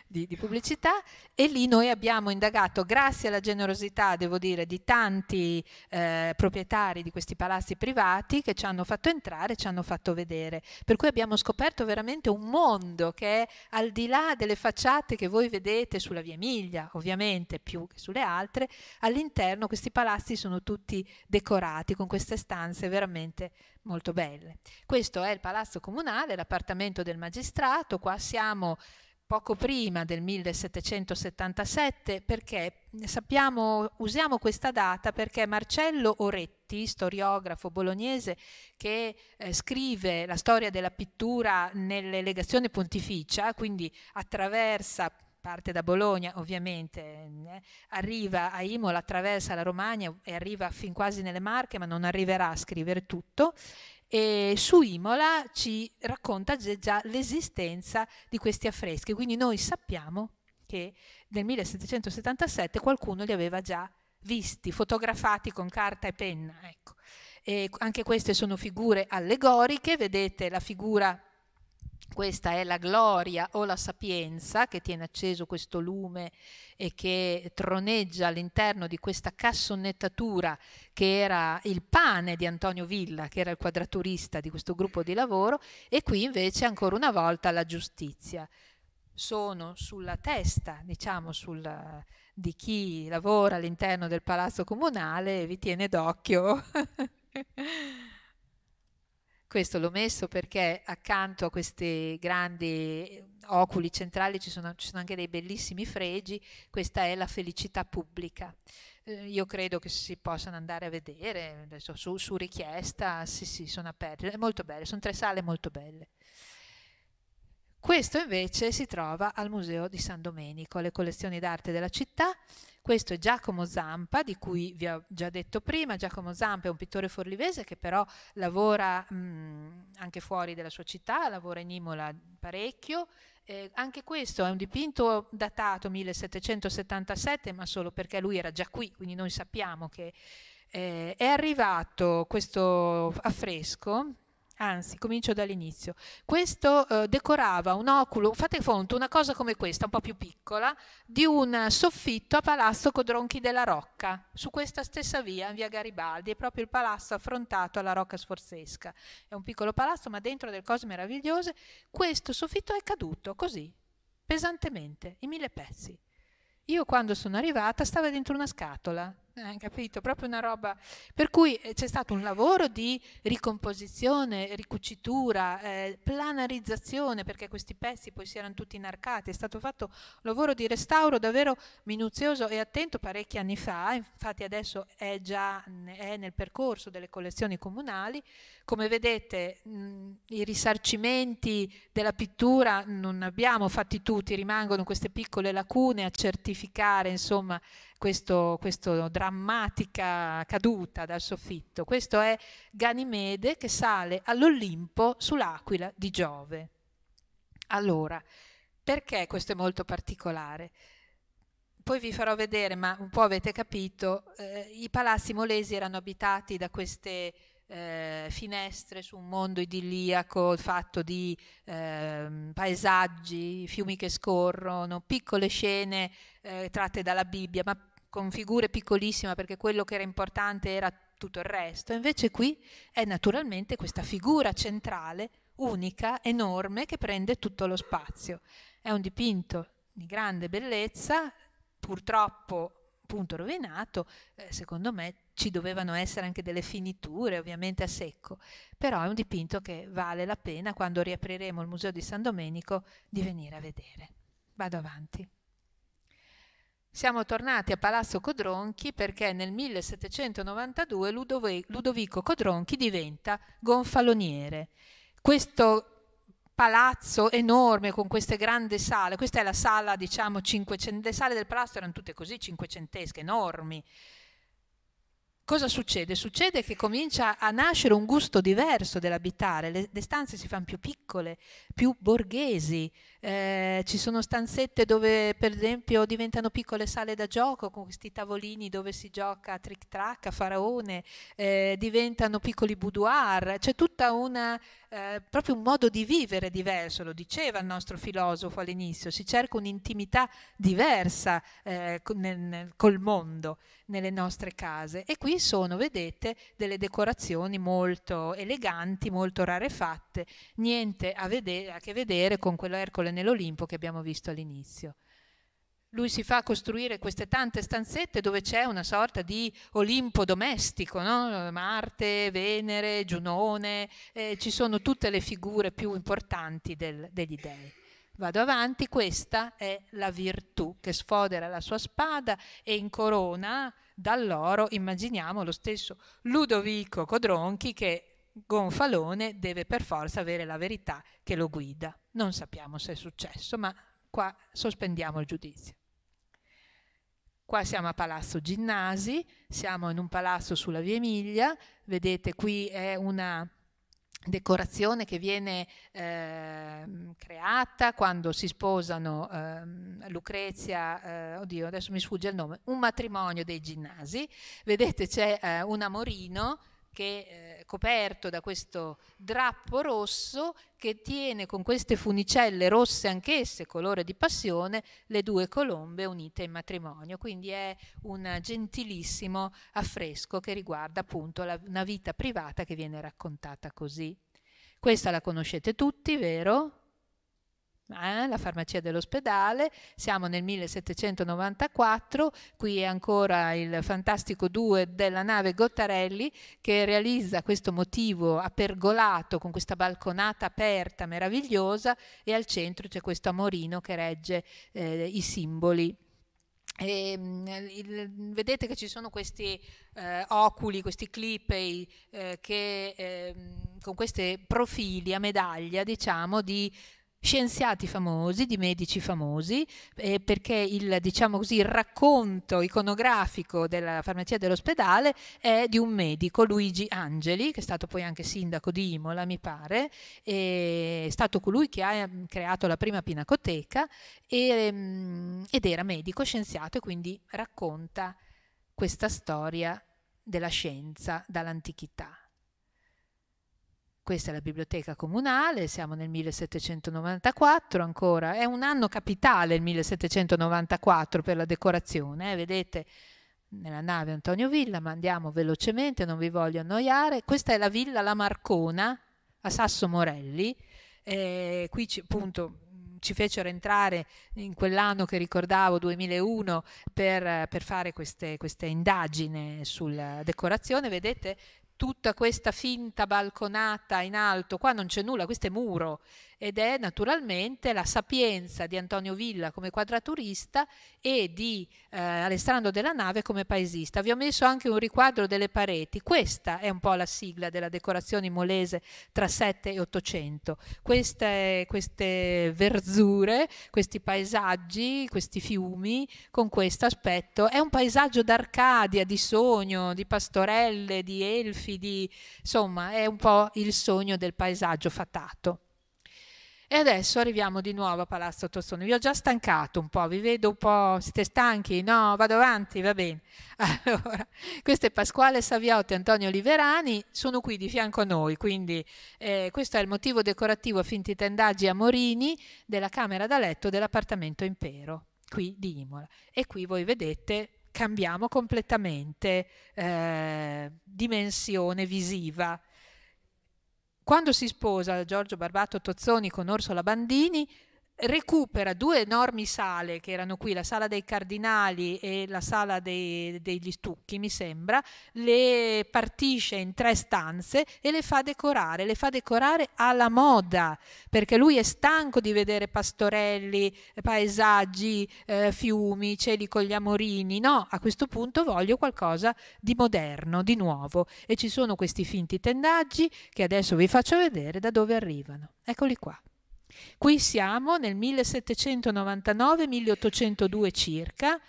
di, di pubblicità e lì noi abbiamo indagato, grazie alla generosità devo dire di tanti eh, proprietari di questi palazzi privati che ci hanno fatto entrare, ci hanno fatto vedere, per cui abbiamo scoperto veramente un mondo che è al di là delle facciate che voi vedete sulla via Emilia, ovviamente più che sulle altre, all'interno questi palazzi bassi sono tutti decorati con queste stanze veramente molto belle. Questo è il Palazzo Comunale, l'appartamento del magistrato, qua siamo poco prima del 1777 perché sappiamo, usiamo questa data perché Marcello Oretti, storiografo bolognese che eh, scrive la storia della pittura nelle legazioni pontificia, quindi attraversa parte da Bologna ovviamente, eh, arriva a Imola, attraversa la Romagna e arriva fin quasi nelle Marche, ma non arriverà a scrivere tutto. E su Imola ci racconta già l'esistenza di questi affreschi, quindi noi sappiamo che nel 1777 qualcuno li aveva già visti, fotografati con carta e penna. Ecco. E anche queste sono figure allegoriche, vedete la figura questa è la gloria o la sapienza che tiene acceso questo lume e che troneggia all'interno di questa cassonettatura che era il pane di Antonio Villa, che era il quadraturista di questo gruppo di lavoro, e qui invece ancora una volta la giustizia. Sono sulla testa, diciamo, sul, di chi lavora all'interno del palazzo comunale e vi tiene d'occhio. Questo l'ho messo perché accanto a questi grandi oculi centrali ci sono, ci sono anche dei bellissimi fregi, questa è la felicità pubblica. Eh, io credo che si possano andare a vedere, adesso su, su richiesta, sì sì, sono aperte, è molto belle, sono tre sale molto belle. Questo invece si trova al Museo di San Domenico, alle collezioni d'arte della città. Questo è Giacomo Zampa, di cui vi ho già detto prima. Giacomo Zampa è un pittore forlivese che però lavora mh, anche fuori della sua città, lavora in Imola parecchio. Eh, anche questo è un dipinto datato 1777, ma solo perché lui era già qui, quindi noi sappiamo che eh, è arrivato questo affresco Anzi, comincio dall'inizio. Questo eh, decorava un oculo, fate conto, una cosa come questa, un po' più piccola, di un soffitto a Palazzo Codronchi della Rocca, su questa stessa via, in via Garibaldi, è proprio il palazzo affrontato alla Rocca Sforzesca. È un piccolo palazzo, ma dentro delle cose meravigliose. Questo soffitto è caduto, così, pesantemente, in mille pezzi. Io quando sono arrivata stava dentro una scatola, eh, capito, proprio una roba. Per cui eh, c'è stato un lavoro di ricomposizione, ricucitura, eh, planarizzazione, perché questi pezzi poi si erano tutti inarcati. È stato fatto un lavoro di restauro davvero minuzioso e attento parecchi anni fa. Infatti, adesso è già è nel percorso delle collezioni comunali. Come vedete, mh, mm, i risarcimenti della pittura non abbiamo fatti tutti, rimangono queste piccole lacune a certificare insomma questo, questo dramma drammatica caduta dal soffitto. Questo è Ganimede che sale all'Olimpo sull'aquila di Giove. Allora, perché questo è molto particolare? Poi vi farò vedere, ma un po' avete capito, eh, i palazzi molesi erano abitati da queste eh, finestre su un mondo idilliaco fatto di eh, paesaggi, fiumi che scorrono, piccole scene eh, tratte dalla Bibbia, ma con figure piccolissime perché quello che era importante era tutto il resto, invece qui è naturalmente questa figura centrale, unica, enorme, che prende tutto lo spazio. È un dipinto di grande bellezza, purtroppo punto rovinato, eh, secondo me ci dovevano essere anche delle finiture, ovviamente a secco, però è un dipinto che vale la pena quando riapriremo il Museo di San Domenico di venire a vedere. Vado avanti. Siamo tornati a Palazzo Codronchi perché nel 1792 Ludovico Codronchi diventa gonfaloniere. Questo palazzo enorme con queste grandi sale. Questa è la sala, diciamo, cinquecentesca. Le sale del palazzo erano tutte così, cinquecentesche, enormi cosa succede? Succede che comincia a nascere un gusto diverso dell'abitare, le, le stanze si fanno più piccole, più borghesi, eh, ci sono stanzette dove per esempio diventano piccole sale da gioco con questi tavolini dove si gioca a trick track, a faraone, eh, diventano piccoli boudoir, c'è tutta una eh, proprio un modo di vivere diverso, lo diceva il nostro filosofo all'inizio, si cerca un'intimità diversa eh, nel, nel, col mondo nelle nostre case e qui sono, vedete, delle decorazioni molto eleganti, molto rarefatte, niente a, vedere, a che vedere con quello Ercole nell'Olimpo che abbiamo visto all'inizio lui si fa costruire queste tante stanzette dove c'è una sorta di Olimpo domestico, no? Marte, Venere, Giunone, eh, ci sono tutte le figure più importanti del, degli dei. Vado avanti, questa è la virtù che sfodera la sua spada e in corona dall'oro, immaginiamo lo stesso Ludovico Codronchi che gonfalone deve per forza avere la verità che lo guida. Non sappiamo se è successo, ma qua sospendiamo il giudizio. Qua siamo a Palazzo Ginnasi, siamo in un palazzo sulla Via Emilia, vedete qui è una decorazione che viene eh, creata quando si sposano eh, Lucrezia, eh, oddio adesso mi sfugge il nome, un matrimonio dei Ginnasi, vedete c'è eh, un amorino che è eh, coperto da questo drappo rosso che tiene con queste funicelle rosse anch'esse, colore di passione, le due colombe unite in matrimonio. Quindi è un gentilissimo affresco che riguarda appunto la, una vita privata che viene raccontata così. Questa la conoscete tutti, vero? eh, la farmacia dell'ospedale, siamo nel 1794, qui è ancora il fantastico 2 della nave Gottarelli che realizza questo motivo a pergolato con questa balconata aperta meravigliosa e al centro c'è questo amorino che regge eh, i simboli. E, ehm, il, vedete che ci sono questi eh, oculi, questi clipei eh, che, eh, con questi profili a medaglia diciamo, di scienziati famosi, di medici famosi, eh, perché il, diciamo così, il racconto iconografico della farmacia dell'ospedale è di un medico, Luigi Angeli, che è stato poi anche sindaco di Imola, mi pare, è stato colui che ha ehm, creato la prima pinacoteca e, ehm, ed era medico, scienziato e quindi racconta questa storia della scienza dall'antichità. Questa è la biblioteca comunale, siamo nel 1794 ancora, è un anno capitale il 1794 per la decorazione, eh? vedete nella nave Antonio Villa, ma andiamo velocemente, non vi voglio annoiare. Questa è la villa La Marcona a Sasso Morelli, eh, qui ci, appunto ci fecero entrare in quell'anno che ricordavo, 2001, per, per fare queste, queste indagini sulla decorazione. Vedete tutta questa finta balconata in alto, qua non c'è nulla, questo è muro, ed è naturalmente la sapienza di Antonio Villa come quadraturista e di eh, Alessandro della Nave come paesista. Vi ho messo anche un riquadro delle pareti, questa è un po' la sigla della decorazione molese tra 7 e 800, queste, queste verzure, questi paesaggi, questi fiumi con questo aspetto, è un paesaggio d'Arcadia, di sogno, di pastorelle, di elfi, di, insomma è un po' il sogno del paesaggio fatato. E adesso arriviamo di nuovo a Palazzo Tossone. Vi ho già stancato un po', vi vedo un po', siete stanchi? No, vado avanti, va bene. Allora, questo è Pasquale Saviotti e Antonio Oliverani, sono qui di fianco a noi, quindi eh, questo è il motivo decorativo a finti tendaggi a Morini della camera da letto dell'appartamento Impero, qui di Imola. E qui voi vedete cambiamo completamente eh, dimensione visiva quando si sposa Giorgio Barbato Tozzoni con Orsola Bandini, recupera due enormi sale che erano qui, la sala dei cardinali e la sala dei, degli stucchi, mi sembra, le partisce in tre stanze e le fa decorare, le fa decorare alla moda, perché lui è stanco di vedere pastorelli, paesaggi, eh, fiumi, cieli con gli amorini, no, a questo punto voglio qualcosa di moderno, di nuovo e ci sono questi finti tendaggi che adesso vi faccio vedere da dove arrivano. Eccoli qua. Qui siamo nel 1799-1802 circa.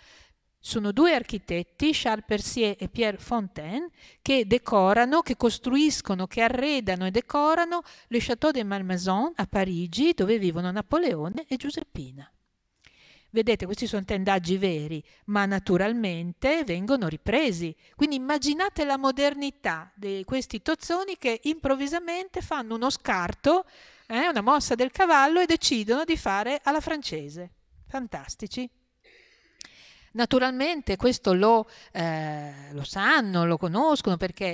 Sono due architetti, Charles Percier e Pierre Fontaine, che decorano, che costruiscono, che arredano e decorano le Château de Malmaison a Parigi, dove vivono Napoleone e Giuseppina. Vedete, questi sono tendaggi veri, ma naturalmente vengono ripresi. Quindi immaginate la modernità di questi tozzoni che improvvisamente fanno uno scarto eh, una mossa del cavallo e decidono di fare alla francese. Fantastici. Naturalmente questo lo, eh, lo, sanno, lo conoscono perché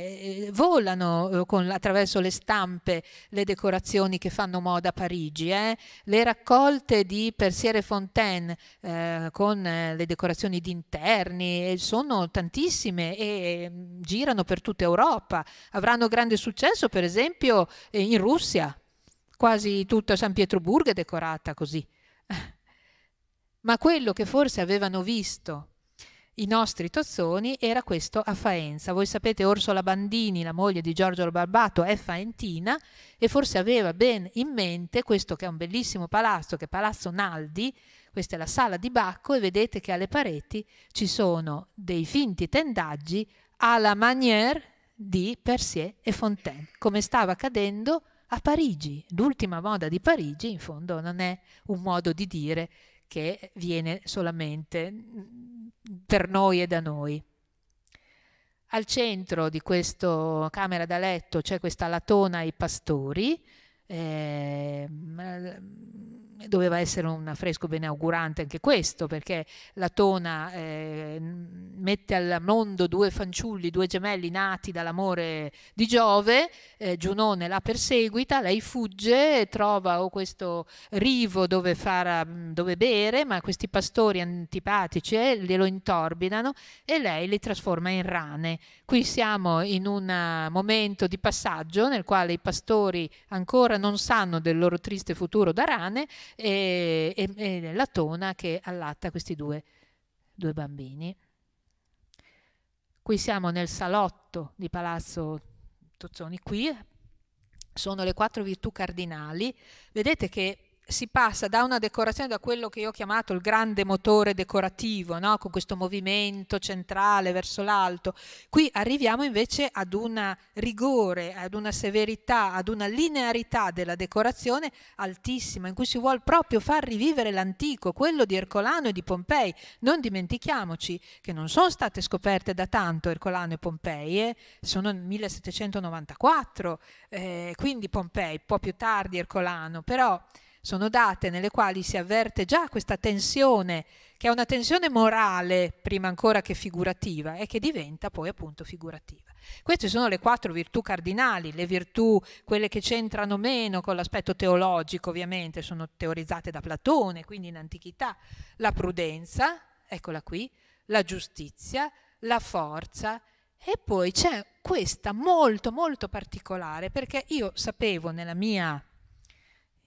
eh, volano eh, con, attraverso le stampe le decorazioni che fanno moda a Parigi. Eh? Le raccolte di Persiere Fontaine eh, con eh, le decorazioni di interni sono tantissime e mm, girano per tutta Europa. Avranno grande successo per esempio in Russia Quasi tutta San Pietroburgo è decorata così. Ma quello che forse avevano visto i nostri tozzoni era questo a Faenza. Voi sapete Orsola Bandini, la moglie di Giorgio Barbato, è faentina e forse aveva ben in mente questo che è un bellissimo palazzo, che è Palazzo Naldi, questa è la sala di Bacco e vedete che alle pareti ci sono dei finti tendaggi alla manière di Persier e Fontaine, come stava accadendo a Parigi. L'ultima moda di Parigi, in fondo, non è un modo di dire che viene solamente mm, per noi e da noi. Al centro di questa camera da letto c'è questa latona ai pastori. Eh, doveva essere un affresco augurante anche questo, perché la tona eh, mette al mondo due fanciulli, due gemelli nati dall'amore di Giove, eh, Giunone la perseguita, lei fugge, e trova oh, questo rivo dove, far, mm, dove bere, ma questi pastori antipatici eh, glielo intorbidano e lei li trasforma in rane. Qui siamo in un eh, momento di passaggio nel quale i pastori ancora non sanno del loro triste futuro da rane, e, e, e la tona che allatta questi due, due bambini. Qui siamo nel salotto di Palazzo Tozzoni, qui sono le quattro virtù cardinali. Vedete che si passa da una decorazione, da quello che io ho chiamato il grande motore decorativo, no? con questo movimento centrale verso l'alto. Qui arriviamo invece ad un rigore, ad una severità, ad una linearità della decorazione altissima, in cui si vuole proprio far rivivere l'antico, quello di Ercolano e di Pompei. Non dimentichiamoci che non sono state scoperte da tanto Ercolano e Pompei, eh? sono 1794, eh, quindi Pompei, un po' più tardi Ercolano, però... Sono date nelle quali si avverte già questa tensione, che è una tensione morale prima ancora che figurativa e che diventa poi appunto figurativa. Queste sono le quattro virtù cardinali, le virtù, quelle che c'entrano meno con l'aspetto teologico ovviamente, sono teorizzate da Platone, quindi in antichità, la prudenza, eccola qui, la giustizia, la forza e poi c'è questa molto molto particolare perché io sapevo nella mia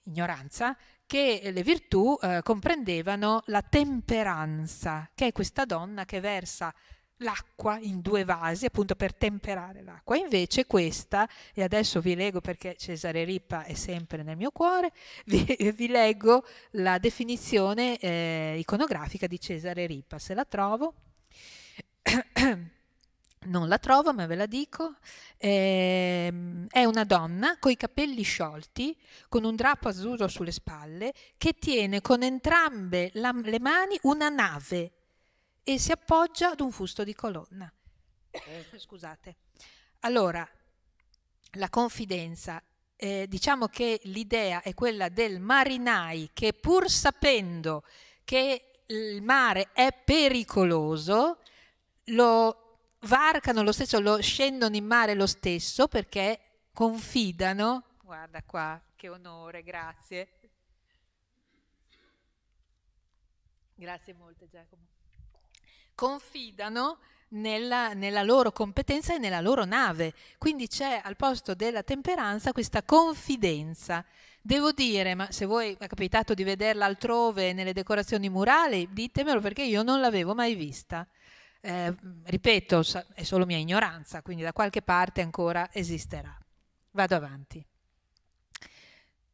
ignoranza che eh, le virtù eh, comprendevano la temperanza, che è questa donna che versa l'acqua in due vasi appunto per temperare l'acqua. Invece questa, e adesso vi leggo perché Cesare Rippa è sempre nel mio cuore, vi, vi leggo la definizione eh, iconografica di Cesare Rippa, se la trovo. non la trovo, ma ve la dico. Ehm, è una donna coi capelli sciolti, con un drappo azzurro sulle spalle, che tiene con entrambe la, le mani una nave e si appoggia ad un fusto di colonna. Eh, scusate. Allora, la confidenza. Eh, diciamo che l'idea è quella del marinai che pur sapendo che il mare è pericoloso, lo varcano lo stesso, lo scendono in mare lo stesso perché confidano. Guarda qua, che onore, grazie. Grazie molte Giacomo. Confidano nella, nella, loro competenza e nella loro nave. Quindi c'è al posto della temperanza questa confidenza. Devo dire, ma se voi è capitato di vederla altrove nelle decorazioni murali, ditemelo perché io non l'avevo mai vista. Eh, ripeto, è solo mia ignoranza, quindi da qualche parte ancora esisterà. Vado avanti.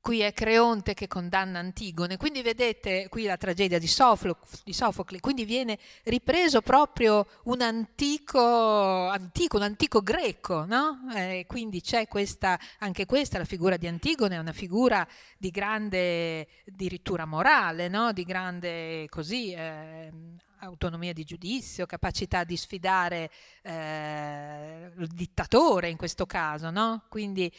Qui è Creonte che condanna Antigone, quindi vedete qui la tragedia di, Soflo, di Sofocle, quindi viene ripreso proprio un antico, antico, un antico greco, no? eh, quindi c'è questa, anche questa, la figura di Antigone, è una figura di grande dirittura morale, no? di grande così, eh, autonomia di giudizio, capacità di sfidare eh, il dittatore in questo caso, no? Quindi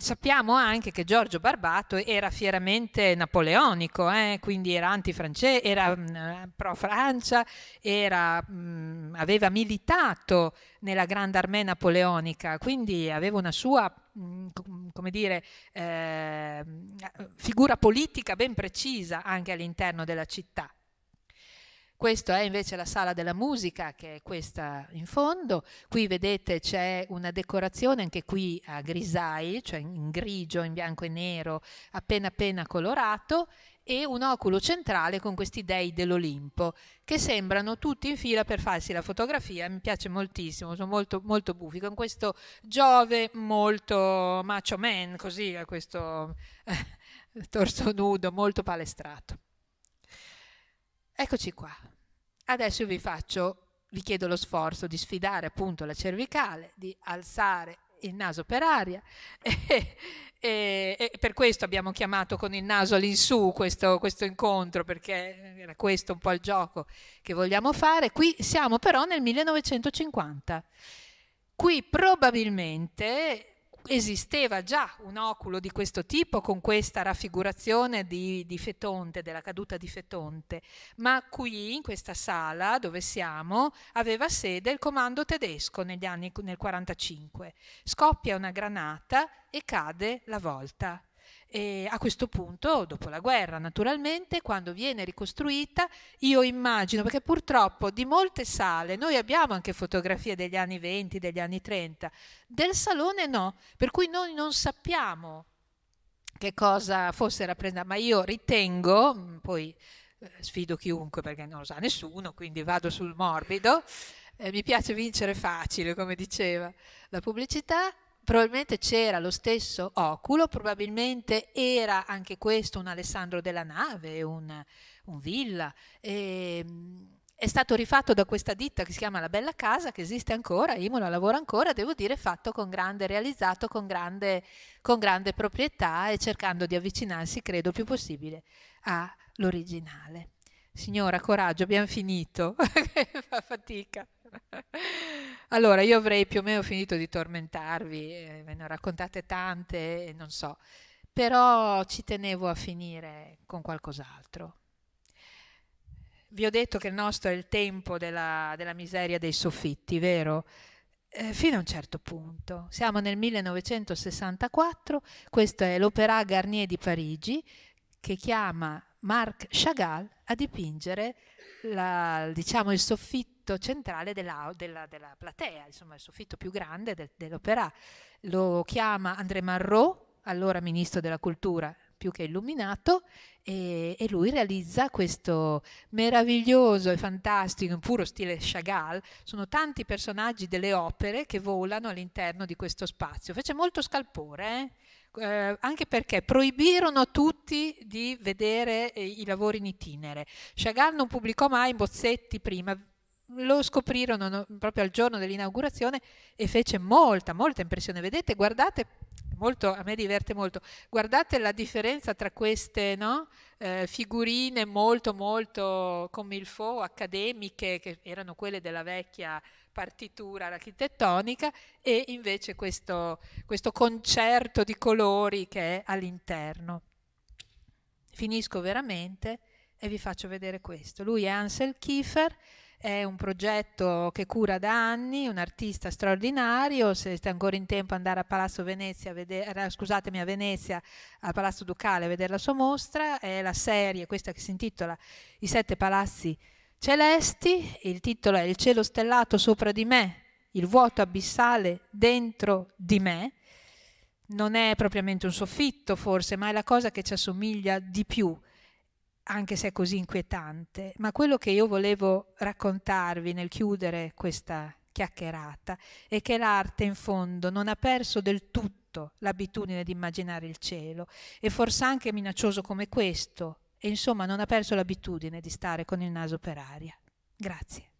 sappiamo anche che Giorgio Barbato era fieramente napoleonico, eh? quindi era antifrancese, era mh, mm, pro Francia, era, mh, mm, aveva militato nella Grande Armée napoleonica, quindi aveva una sua mm, come dire, eh, figura politica ben precisa anche all'interno della città. Questa è invece la sala della musica, che è questa in fondo. Qui vedete c'è una decorazione anche qui a grisai, cioè in grigio, in bianco e nero, appena appena colorato, e un oculo centrale con questi dei dell'Olimpo, che sembrano tutti in fila per farsi la fotografia. Mi piace moltissimo, sono molto, molto bufi, con questo Giove molto macho man, così, a questo torso nudo, molto palestrato. Eccoci qua. Adesso vi faccio, vi chiedo lo sforzo di sfidare appunto la cervicale, di alzare il naso per aria e, e, e per questo abbiamo chiamato con il naso all'insù questo, questo incontro perché era questo un po' il gioco che vogliamo fare. Qui siamo però nel 1950. Qui probabilmente esisteva già un oculo di questo tipo con questa raffigurazione di, di, Fetonte, della caduta di Fetonte, ma qui in questa sala dove siamo aveva sede il comando tedesco negli anni nel 1945. Scoppia una granata e cade la volta e a questo punto, dopo la guerra, naturalmente, quando viene ricostruita, io immagino, perché purtroppo di molte sale, noi abbiamo anche fotografie degli anni 20, degli anni 30, del salone no, per cui noi non sappiamo che cosa fosse rappresentata, ma io ritengo, mm, poi eh, sfido chiunque perché non lo sa nessuno, quindi vado sul morbido, eh, mi piace vincere facile, come diceva la pubblicità, probabilmente c'era lo stesso Oculo, probabilmente era anche questo un Alessandro della Nave, un, un Villa. E, ehm, è stato rifatto da questa ditta che si chiama La Bella Casa, che esiste ancora, Imola lavora ancora, devo dire fatto con grande, realizzato con grande, con grande proprietà e cercando di avvicinarsi, credo, più possibile all'originale. Signora, coraggio, abbiamo finito, fa fatica. Allora, io avrei più o meno finito di tormentarvi, ve ne ho raccontate tante, non so, però ci tenevo a finire con qualcos'altro. Vi ho detto che il nostro è il tempo della, della miseria dei soffitti, vero? Eh, fino a un certo punto. Siamo nel 1964, questo è l'Opéra Garnier di Parigi, che chiama Marc Chagall a dipingere la, diciamo, il soffitto centrale della, della, della, platea, insomma il soffitto più grande de, dell'opera. Lo chiama André Marrot, allora ministro della cultura più che illuminato e, e, lui realizza questo meraviglioso e fantastico, in puro stile Chagall, sono tanti personaggi delle opere che volano all'interno di questo spazio. Fece molto scalpore, eh? Eh, anche perché proibirono a tutti di vedere eh, i lavori in itinere. Chagall non pubblicò mai bozzetti prima, lo scoprirono proprio al giorno dell'inaugurazione e fece molta, molta impressione. Vedete, guardate molto, a me diverte molto. Guardate la differenza tra queste no? eh, figurine molto, molto come il fo accademiche, che erano quelle della vecchia partitura architettonica, e invece questo, questo concerto di colori che è all'interno. Finisco veramente e vi faccio vedere questo. Lui è Ansel Kiefer è un progetto che cura da anni, un artista straordinario, se siete ancora in tempo andare a Palazzo Venezia a, vedere, scusatemi, a Venezia, al Palazzo Ducale a vedere la sua mostra, è la serie, questa che si intitola I sette palazzi celesti, il titolo è Il cielo stellato sopra di me, il vuoto abissale dentro di me. Non è propriamente un soffitto forse, ma è la cosa che ci assomiglia di più anche se è così inquietante, ma quello che io volevo raccontarvi nel chiudere questa chiacchierata è che l'arte in fondo non ha perso del tutto l'abitudine di immaginare il cielo e forse anche minaccioso come questo, e insomma non ha perso l'abitudine di stare con il naso per aria. Grazie.